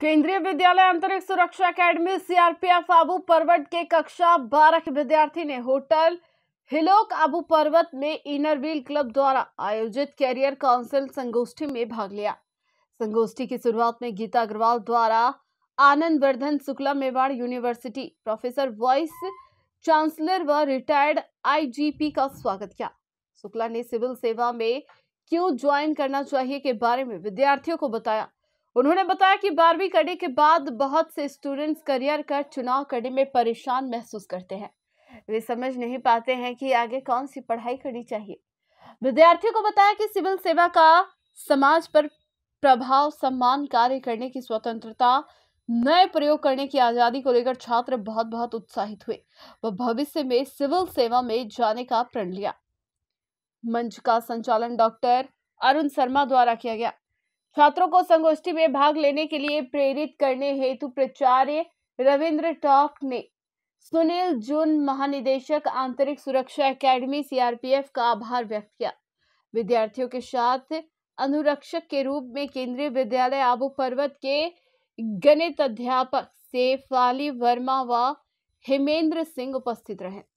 केंद्रीय विद्यालय आंतरिक सुरक्षा एकेडमी सीआरपीएफ आबू पर्वत के कक्षा बारह के विद्यार्थी ने होटल हिलोक आबू पर्वत में इनर व्हील क्लब द्वारा आयोजित कैरियर काउंसिल संगोष्ठी में भाग लिया संगोष्ठी की शुरुआत में गीता अग्रवाल द्वारा Anand Vardhan Shukla Mewar university professor vice chancellor व रिटायर्ड आईजीपी का स्वागत किया शुक्ला ने सिविल सेवा में क्यों ज्वाइन करना चाहिए के बारे में विद्यार्थियों को बताया उन्होंने बताया कि बारहवीं करने के बाद बहुत से स्टूडेंट्स करियर कर चुनाव करने में परेशान महसूस करते हैं वे समझ नहीं पाते हैं कि आगे कौन सी पढ़ाई करनी चाहिए विद्यार्थियों को बताया कि सिविल सेवा का समाज पर प्रभाव सम्मान कार्य करने की स्वतंत्रता नए प्रयोग करने की आज़ादी को लेकर छात्र बहुत बहुत उत्साहित हुए वह भविष्य में सिविल सेवा में जाने का प्रण लिया मंच का संचालन डॉक्टर अरुण शर्मा द्वारा किया गया छात्रों को संगोष्ठी में भाग लेने के लिए प्रेरित करने हेतु प्राचार्य रविंद्र टॉक ने सुनील जून महानिदेशक आंतरिक सुरक्षा एकेडमी सीआरपीएफ का आभार व्यक्त किया विद्यार्थियों के साथ अनुरक्षक के रूप में केंद्रीय विद्यालय आबू पर्वत के गणित अध्यापक सेफ अली वर्मा व हेमेंद्र सिंह उपस्थित रहे